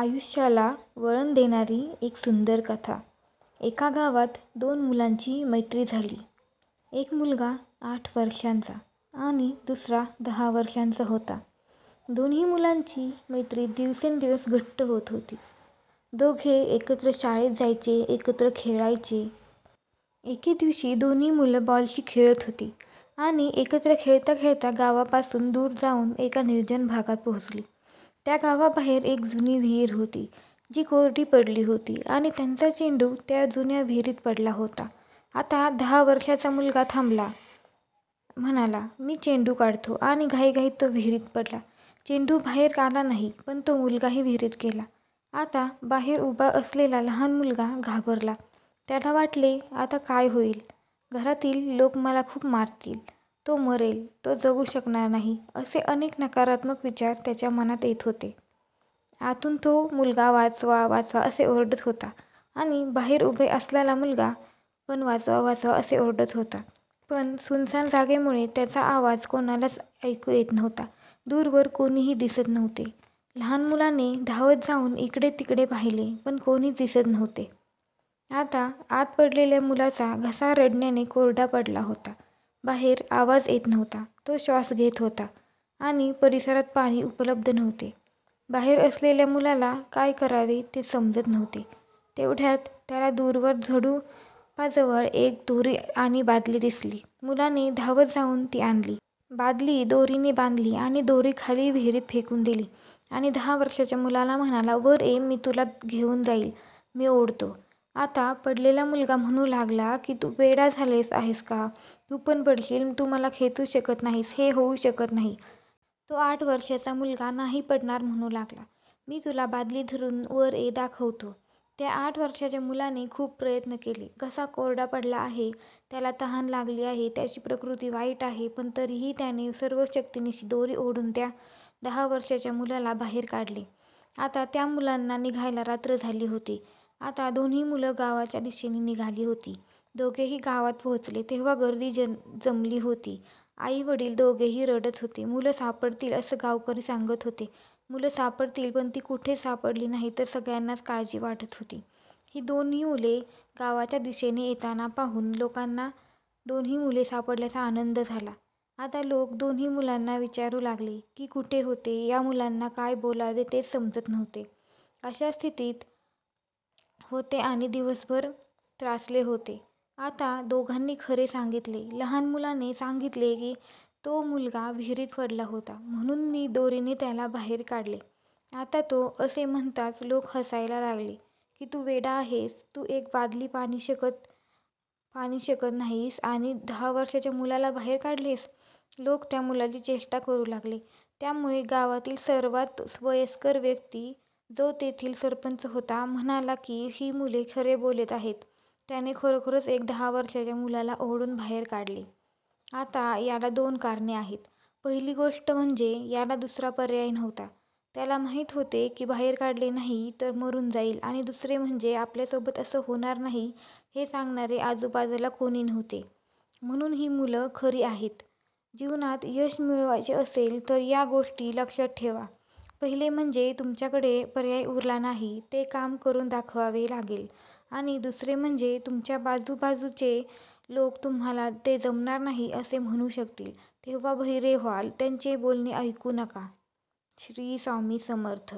आयुष्याला वळण देणारी एक सुंदर कथा एका गावात दोन मुलांची मैत्री झाली एक मुलगा आठ वर्षांचा आणि दुसरा दहा वर्षांचा होता दोन्ही मुलांची मैत्री दिवसेंदिवस घट्ट होत होती दोघे एकत्र शाळेत जायचे एकत्र खेळायचे एके दिवशी दोन्ही मुलं बॉलशी खेळत होती आणि एकत्र खेळता खेळता गावापासून दूर जाऊन एका निर्जन भागात पोहोचली त्या गावाबाहेर एक जुनी विहीर होती जी कोरडी पडली होती आणि त्यांचा चेंडू त्या जुन्या विहिरीत पडला होता आता दहा वर्षाचा मुलगा थांबला म्हणाला मी चेंडू काढतो आणि घाईघाईत तो विहिरीत पडला चेंडू बाहेर आला नाही पण तो मुलगाही विहिरीत गेला आता बाहेर उभा असलेला लहान मुलगा घाबरला त्याला वाटले आता काय होईल घरातील लोक मला खूप मारतील तो मरेल तो जगू शकणार नाही असे अनेक नकारात्मक विचार त्याच्या मनात येत होते आतून तो मुलगा वाचवा वाचवा असे ओरडत होता आणि बाहेर उभे असलेला मुलगा पण वाचवा वाचवा असे ओरडत होता पण सुनसान जागेमुळे त्याचा आवाज कोणालाच ऐकू येत नव्हता दूरवर कोणीही दिसत नव्हते लहान मुलाने धावत जाऊन इकडे तिकडे पाहिले पण कोणीच दिसत नव्हते आता आत पडलेल्या मुलाचा घसा रडण्याने कोरडा पडला होता बाहेर आवाज येत नव्हता तो श्वास घेत होता आणि परिसरात पाणी उपलब्ध नव्हते बाहेर असलेल्या मुलाला काय करावे ते समजत नव्हते तेवढ्यात त्याला दूरवर झडू पाजवळ एक दोरी आणि बादली दिसली मुलाने धावत जाऊन ती आणली बादली दोरीने बांधली आणि दोरी खाली विहिरीत फेकून दिली आणि दहा वर्षाच्या मुलाला म्हणाला वर ए मी तुला घेऊन जाईल मी ओढतो आता पडलेला मुलगा म्हणू लागला की तू वेडा झालेस आहेस का तू पण पडशील तू मला खेचू शकत नाहीस हे होऊ शकत नाही तो आठ वर्षाचा मुलगा नाही पडणार म्हणू लागला मी तुला बादली धरून वर ए दाखवतो त्या आठ वर्षाच्या मुलाने खूप प्रयत्न केले कसा कोरडा पडला आहे त्याला तहान लागली आहे त्याची प्रकृती वाईट आहे पण तरीही त्याने सर्व शक्तीनिशी दोरी ओढून त्या दहा वर्षाच्या मुलाला बाहेर काढले आता त्या मुलांना निघायला रात्र झाली होती आता दोन्ही मुलं गावाच्या दिशेने निघाली होती दोघेही गावात पोहोचले तेव्हा गर्दी जन जमली होती आई वडील दोघेही रडत होते मुलं सापडतील असं गावकरी सांगत होते मुलं सापडतील पण ती कुठे सापडली नाही तर सगळ्यांनाच काळजी वाटत होती ही दोन्ही मुले गावाच्या दिशेने येताना पाहून लोकांना दोन्ही मुले सापडल्याचा आनंद झाला आता लोक दोन्ही मुलांना विचारू लागले की कुठे होते या मुलांना काय बोलावे तेच समजत नव्हते अशा स्थितीत होते आणि दिवसभर त्रासले होते आता दोघांनी खरे सांगितले लहान मुलाने सांगितले की तो मुलगा विहिरीत पडला होता म्हणून मी दोरीने त्याला बाहेर काढले आता तो असे म्हणताच लोक हसायला लागले की तू वेडा आहेस तू एक बादली पाणी शकत पाणी शकत नाहीस आणि दहा वर्षाच्या मुलाला बाहेर काढलेस लोक त्या मुलाची चेष्टा करू लागले त्यामुळे गावातील सर्वात वयस्कर व्यक्ती जो तेथील सरपंच होता म्हणाला की ही मुले खरे बोलत आहेत त्याने खरोखरच एक दहा वर्षाच्या मुलाला ओढून बाहेर काढले आता याला दोन कारणे आहेत पहिली गोष्ट म्हणजे याला दुसरा पर्याय नव्हता त्याला माहीत होते की बाहेर काढले नाही तर मरून जाईल आणि दुसरे म्हणजे आपल्यासोबत असं होणार नाही हे सांगणारे आजूबाजूला कोणी नव्हते म्हणून ही मुलं खरी आहेत जीवनात यश मिळवायचे असेल तर या गोष्टी लक्षात ठेवा पहिले म्हणजे तुमच्याकडे पर्याय उरला नाही ते काम करून दाखवावे लागेल आणि दुसरे म्हणजे तुमच्या बाजूबाजूचे लोक तुम्हाला ते जमणार नाही असे म्हणू शकतील तेव्हा बहिरे व्हाल त्यांचे बोलणे ऐकू नका श्री स्वामी समर्थ